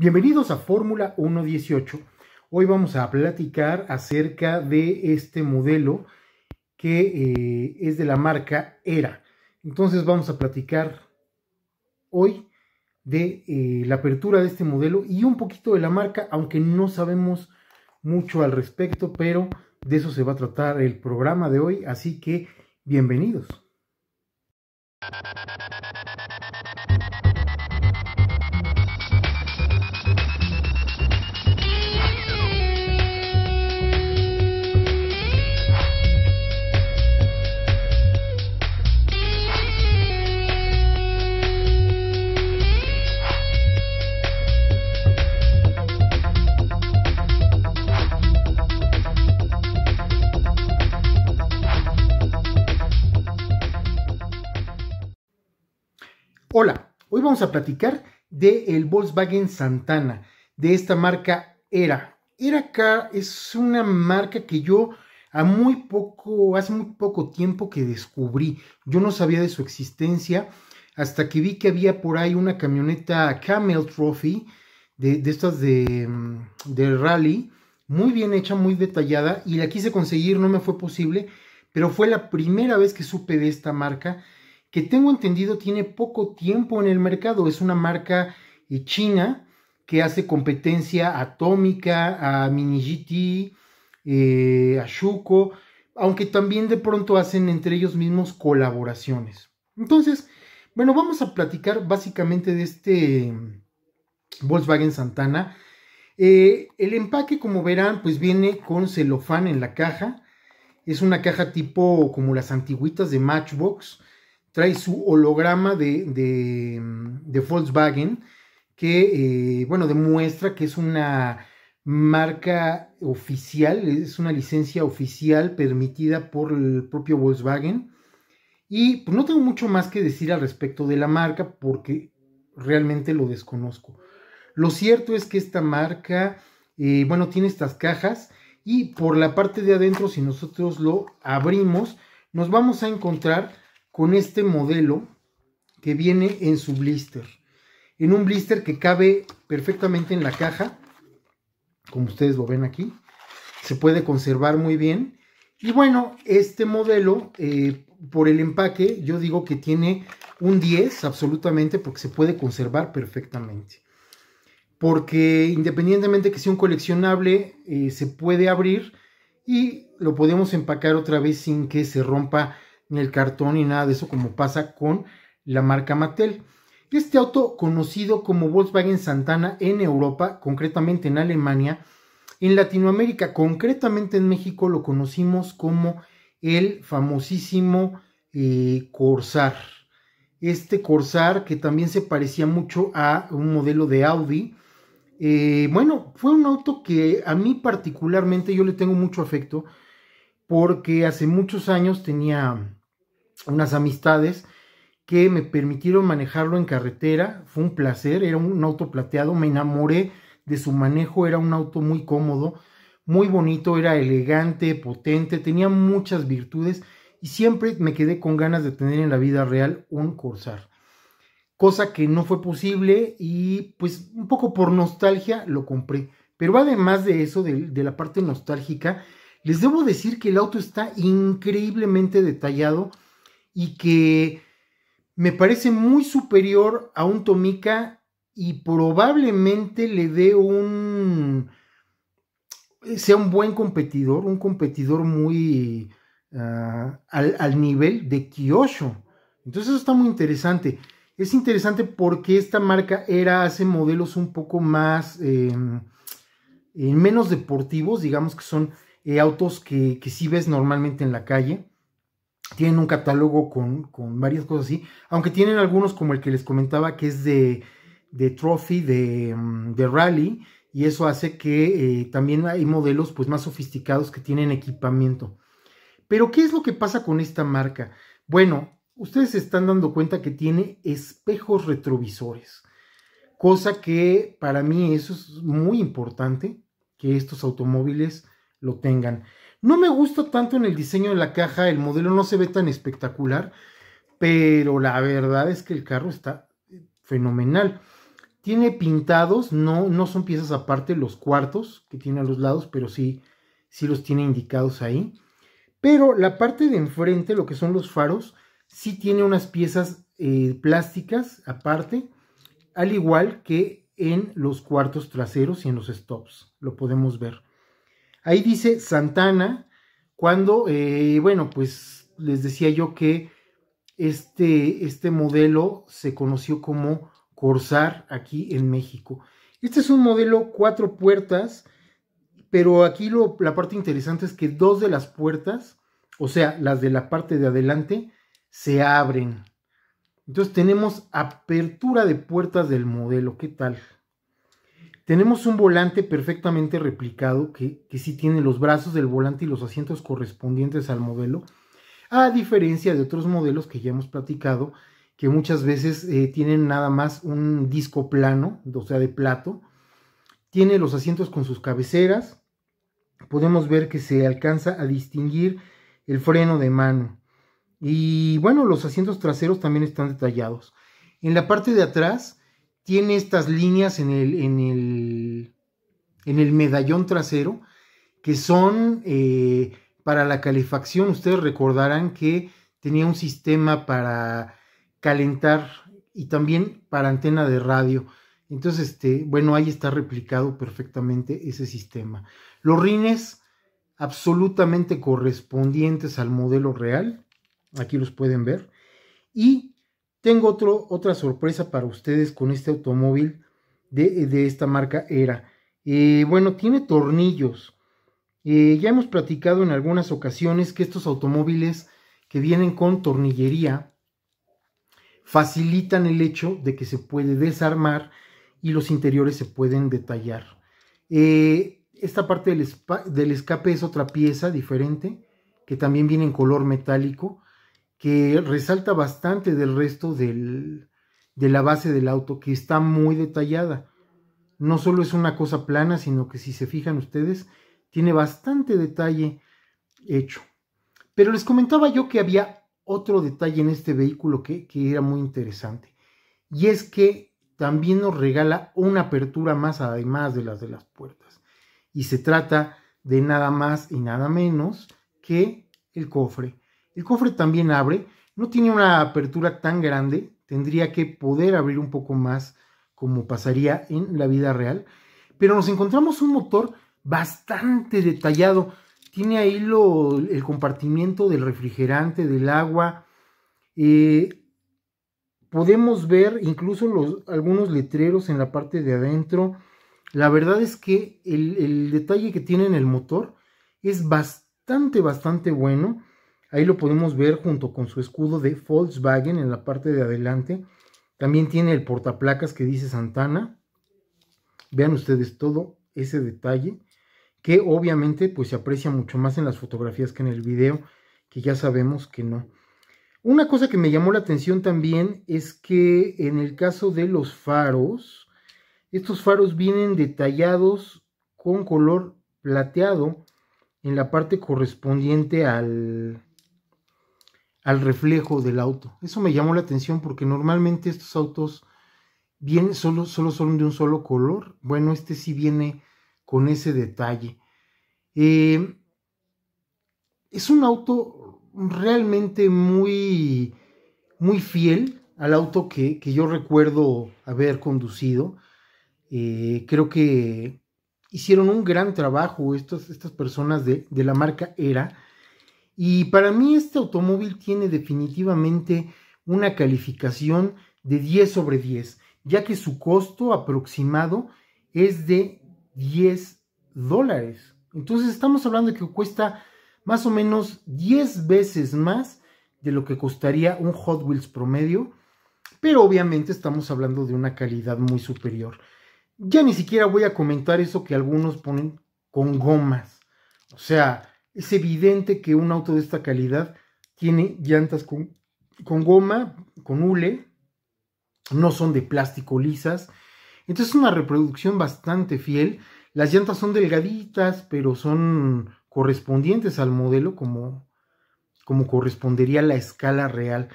Bienvenidos a Fórmula 1.18. Hoy vamos a platicar acerca de este modelo que eh, es de la marca ERA. Entonces vamos a platicar hoy de eh, la apertura de este modelo y un poquito de la marca, aunque no sabemos mucho al respecto, pero de eso se va a tratar el programa de hoy, así que bienvenidos. vamos a platicar DE EL Volkswagen Santana, de esta marca Era. Era es una marca que yo a muy poco, hace muy poco tiempo que descubrí. Yo no sabía de su existencia hasta que vi que había por ahí una camioneta Camel Trophy, de, de estas de, mm, de rally, muy bien hecha, muy detallada, y la quise conseguir, no me fue posible, pero fue la primera vez que supe de esta marca que tengo entendido tiene poco tiempo en el mercado. Es una marca eh, china que hace competencia atómica, a Mini GT, eh, a Shuko, aunque también de pronto hacen entre ellos mismos colaboraciones. Entonces, bueno, vamos a platicar básicamente de este mm, Volkswagen Santana. Eh, el empaque, como verán, pues viene con celofán en la caja. Es una caja tipo como las antigüitas de Matchbox trae su holograma de, de, Volkswagen, que, eh, bueno, demuestra que es una marca oficial, es una licencia oficial permitida por el propio Volkswagen. Y pues, no tengo mucho más que decir al respecto de la marca porque realmente lo desconozco. Lo cierto es que esta marca, eh, bueno, tiene estas cajas y por la parte de adentro, si nosotros lo abrimos, nos vamos a encontrar con este modelo que viene en su blister. En un blister que cabe perfectamente en la caja, como ustedes lo ven aquí. Se puede conservar muy bien. Y bueno, este modelo, eh, por el empaque, yo digo que tiene un 10 absolutamente porque se puede conservar perfectamente. Porque independientemente que sea un coleccionable, eh, se puede abrir y lo podemos empacar otra vez sin que se rompa en el cartón y nada de eso como pasa con la marca Mattel. Este auto conocido como Volkswagen Santana en Europa, concretamente en Alemania, en Latinoamérica, concretamente en México, lo conocimos como el famosísimo eh, Corsar. Este Corsar que también se parecía mucho a un modelo de Audi. Eh, bueno, fue un auto que a mí particularmente yo le tengo mucho afecto porque hace muchos años tenía unas amistades que me permitieron manejarlo en carretera. Fue un placer, era un auto plateado, me enamoré de su manejo, era un auto muy cómodo, muy bonito, era elegante, potente, tenía muchas virtudes y siempre me quedé con ganas de tener en la vida real un corsar Cosa que no fue posible y pues un poco por nostalgia lo compré. Pero además de eso, de, de la parte nostálgica, les debo decir que el auto está increíblemente detallado y que me parece muy superior a un Tomica y probablemente le dé un sea un buen competidor, un competidor muy ah, al, nivel de Kyosho. Entonces eso está muy interesante. Es interesante porque esta marca era hace modelos un poco más em, eh, menos deportivos, digamos que son eh, autos que, si ves normalmente en la calle tienen un catálogo con, varias cosas así, aunque tienen algunos como el que les comentaba que es de, de trophy, de, mm, de rally, y eso hace que eh, también hay modelos pues más sofisticados que tienen equipamiento. Pero ¿qué es lo que pasa con esta marca? Bueno, ustedes se están dando cuenta que tiene espejos retrovisores, cosa que para mí eso es muy importante que estos automóviles lo tengan. No me gusta tanto en el diseño de la caja, el modelo no se ve tan espectacular, pero la verdad es que el carro está eh, fenomenal. Tiene pintados, no, no son piezas aparte los cuartos que tiene a los lados, pero sí, sí los tiene indicados ahí. Pero la parte de enfrente, lo que son los faros, sí tiene unas piezas eh, plásticas aparte, al igual que en los cuartos traseros y en los stops. Lo podemos ver. Ahí dice Santana, cuando, eh, bueno, pues les decía yo que este, este modelo se conoció como Corsar aquí en México. Este es un modelo cuatro puertas, pero aquí la parte interesante es que dos de las puertas, o sea, las de la parte de adelante, se abren. Entonces tenemos apertura de puertas del modelo. ¿Qué tal? Tenemos un volante perfectamente replicado que, que sí tiene los brazos del volante y los asientos correspondientes al modelo, a diferencia de otros modelos que ya hemos platicado, que muchas veces eh, tienen nada más un disco plano, o sea, de plato. Tiene los asientos con sus cabeceras. Podemos ver que se alcanza a distinguir el freno de mano. Y bueno, los asientos traseros también están detallados. En la parte de atrás tiene estas líneas en el, en en el medallón trasero que son eh, para la calefacción. Ustedes recordarán que tenía un sistema para calentar y también para antena de radio. Entonces, este, bueno, ahí está replicado perfectamente ese sistema. Los rines absolutamente correspondientes al modelo real, aquí los pueden ver, y tengo otra sorpresa para ustedes con este automóvil de, esta marca Era. Eh, bueno, tiene tornillos. Eh, ya hemos platicado en algunas ocasiones que estos automóviles que vienen con tornillería facilitan el hecho de que se puede desarmar y los interiores se pueden detallar. Eh, esta parte del escape es otra pieza diferente que también viene en color metálico que resalta bastante del resto del, de la base del auto, que está muy detallada. No solo es una cosa plana, sino que si se fijan ustedes, tiene bastante detalle hecho. Pero les comentaba yo que había otro detalle en este vehículo que, que era muy interesante. Y es que también nos regala una apertura más además de las de las puertas. Y se trata de nada más y nada menos que el cofre. El cofre también abre, no tiene una apertura tan grande, tendría que poder abrir un poco más como pasaría en la vida real, pero nos encontramos un motor bastante detallado. Tiene ahí lo, el compartimiento del refrigerante, del agua. Eh, podemos ver incluso los, algunos letreros en la parte de adentro. La verdad es que el, el detalle que tiene en el motor es bastante, bastante bueno. Ahí lo podemos ver junto con su escudo de Volkswagen en la parte de adelante. También tiene el portaplacas que dice Santana. Vean ustedes todo ese detalle que obviamente pues se aprecia mucho más en las fotografías que en el video, que ya sabemos que no. Una cosa que me llamó la atención también es que en el caso de los faros, estos faros vienen detallados con color plateado en la parte correspondiente al, al reflejo del auto. Eso me llamó la atención porque normalmente estos autos vienen solo, solo son de un solo color. Bueno, este sí viene con ese detalle. Em, es un auto realmente muy, muy fiel al auto que, yo recuerdo haber conducido. Eh, creo que hicieron un gran trabajo estas personas de, de la marca Era y para mí este automóvil tiene definitivamente una calificación de 10 sobre 10, ya que su costo aproximado es de 10 dólares. Entonces estamos hablando de que cuesta más o menos 10 veces más de lo que costaría un Hot Wheels promedio, pero obviamente estamos hablando de una calidad muy superior. Ya ni siquiera voy a comentar eso que algunos ponen con gomas. O sea, es evidente que un auto de esta calidad tiene llantas con, goma, con hule, no son de plástico lisas. Entonces es una reproducción bastante fiel. Las llantas son delgaditas, pero son correspondientes al modelo como, como correspondería a la escala real.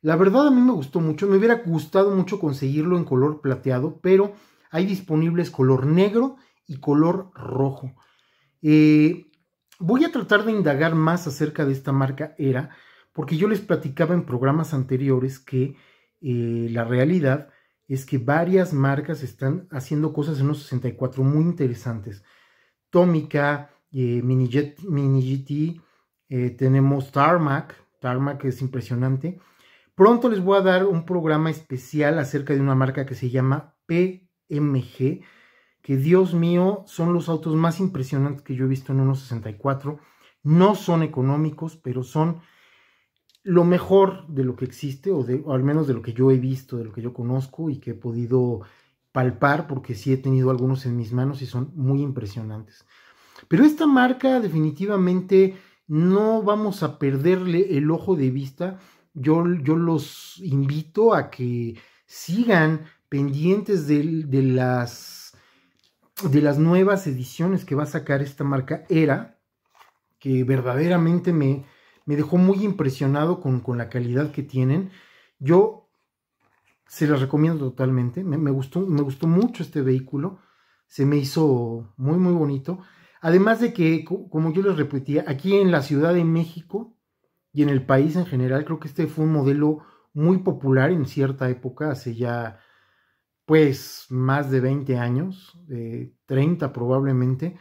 La verdad a mí me gustó mucho, me hubiera gustado mucho conseguirlo en color plateado, pero hay disponibles color negro y color rojo. Eh, Voy a tratar de indagar más acerca de esta marca ERA, porque yo les platicaba en programas anteriores que eh, la realidad es que varias marcas están haciendo cosas en los 64 muy interesantes. Tomica, eh, Mini, Jet, GT, eh, tenemos Tarmac, Tarmac es impresionante. Pronto les voy a dar un programa especial acerca de una marca que se llama PMG, que Dios mío son los autos más impresionantes que yo he visto en unos 64. No son económicos, pero son lo mejor de lo que existe, o, de, al menos de lo que yo he visto, de lo que yo conozco y que he podido palpar, porque sí he tenido algunos en mis manos y son muy impresionantes. Pero esta marca definitivamente no vamos a perderle el ojo de vista. Yo, yo los invito a que sigan pendientes de las de las nuevas ediciones que va a sacar esta marca Era, que verdaderamente me, me dejó muy impresionado con, con, la calidad que tienen. Yo se las recomiendo totalmente, me, me, gustó, me gustó mucho este vehículo, se me hizo muy muy bonito. Además de que, como yo les repetía, aquí en la Ciudad de México y en el país en general, creo que este fue un modelo muy popular en cierta época, hace ya pues más de 20 años, eh, 30 probablemente,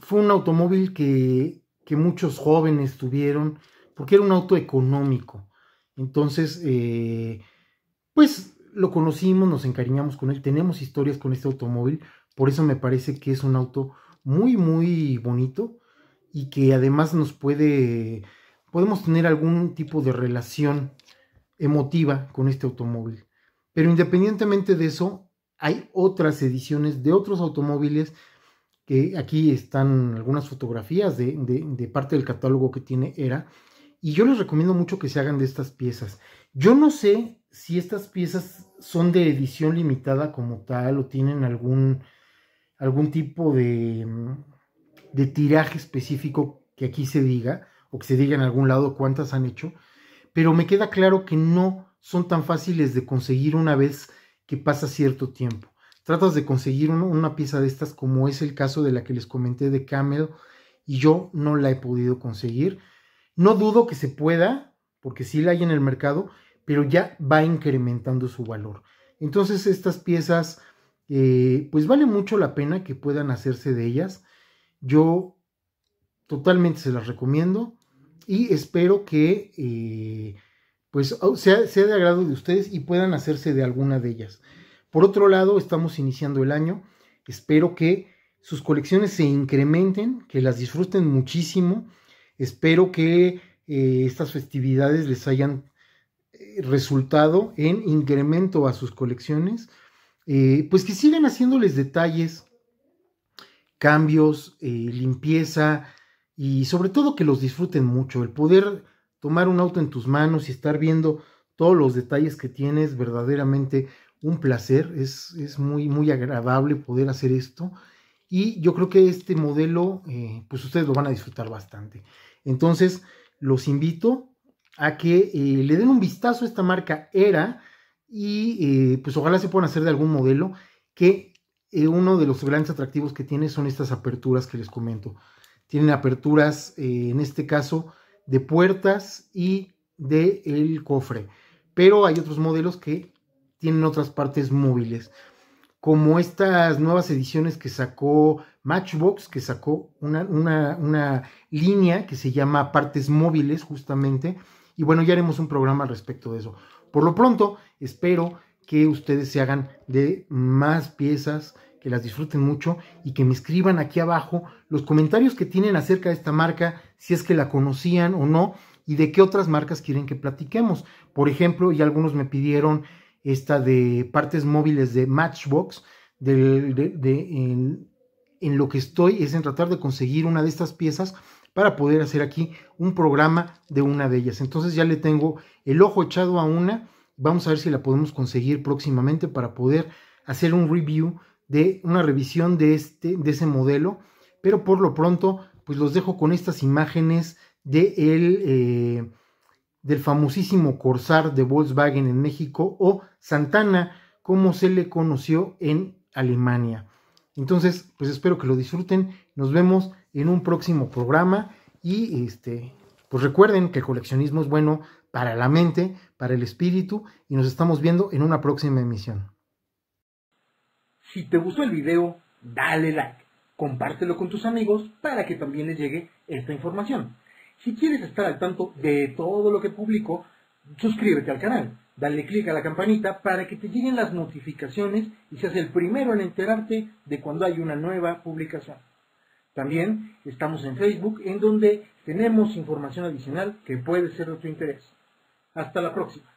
fue un automóvil que, muchos jóvenes tuvieron, porque era un auto económico. Entonces, eh, pues lo conocimos, nos encariñamos con él, tenemos historias con este automóvil, por eso me parece que es un auto muy, muy bonito y que además nos puede, podemos tener algún tipo de relación emotiva con este automóvil. Pero independientemente de eso, hay otras ediciones de otros automóviles que aquí están algunas fotografías de, parte del catálogo que tiene ERA. Y yo les recomiendo mucho que se hagan de estas piezas. Yo no sé si estas piezas son de edición limitada como tal o tienen algún, algún tipo de, de tiraje específico que aquí se diga o que se diga en algún lado cuántas han hecho. Pero me queda claro que no son tan fáciles de conseguir una vez que pasa cierto tiempo. Tratas de conseguir una pieza de estas como es el caso de la que les comenté de Camel y yo no la he podido conseguir. No dudo que se pueda, porque sí la hay en el mercado, pero ya va incrementando su valor. Entonces estas piezas, eh, pues vale mucho la pena que puedan hacerse de ellas. Yo totalmente se las recomiendo y espero que... Eh, pues oh, sea, sea de agrado de ustedes y puedan hacerse de alguna de ellas. Por otro lado, estamos iniciando el año. Espero que sus colecciones se incrementen, que las disfruten muchísimo. Espero que eh, estas festividades les hayan eh, resultado en incremento a sus colecciones. Eh, pues que sigan haciéndoles detalles, cambios, limpieza y sobre todo que los disfruten mucho. El poder tomar un auto en tus manos y estar viendo todos los detalles que tienes, verdaderamente un placer, es, muy, muy agradable poder hacer esto. Y yo creo que este modelo, eh, pues ustedes lo van a disfrutar bastante. Entonces, los invito a que eh, le den un vistazo a esta marca Era y eh, pues ojalá se puedan hacer de algún modelo que uno de los grandes atractivos que tiene son estas aperturas que les comento. Tienen aperturas, en este caso, de puertas y del el cofre. Pero hay otros modelos que tienen otras partes móviles, como estas nuevas ediciones que sacó Matchbox, que sacó una, una línea que se llama partes móviles justamente. Y bueno, ya haremos un programa al respecto de eso. Por lo pronto, espero que ustedes se hagan de más piezas, que las disfruten mucho y que me escriban aquí abajo los comentarios que tienen acerca de esta marca, si es que la conocían o no y de qué otras marcas quieren que platiquemos. Por ejemplo, y algunos me pidieron esta de partes móviles de Matchbox, de, en, en lo que estoy es en tratar de conseguir una de estas piezas para poder hacer aquí un programa de una de ellas. Entonces ya le tengo el ojo echado a una, vamos a ver si la podemos conseguir próximamente para poder hacer un review de una revisión de este de ese modelo, pero por lo pronto pues los dejo con estas imágenes eh, del famosísimo Corsar de Volkswagen en México o Santana, como se le conoció en Alemania. Entonces, pues espero que lo disfruten. Nos vemos en un próximo programa y este, pues recuerden que el coleccionismo es bueno para la mente, para el espíritu y nos estamos viendo en una próxima emisión. Si te gustó el video, dale like compártelo con tus amigos para que también les llegue esta información. Si quieres estar al tanto de todo lo que publico, suscríbete al canal, dale clic a la campanita para que te lleguen las notificaciones y seas el primero en enterarte de cuando hay una nueva publicación. También estamos en Facebook en donde tenemos información adicional que puede ser de tu interés. Hasta la próxima.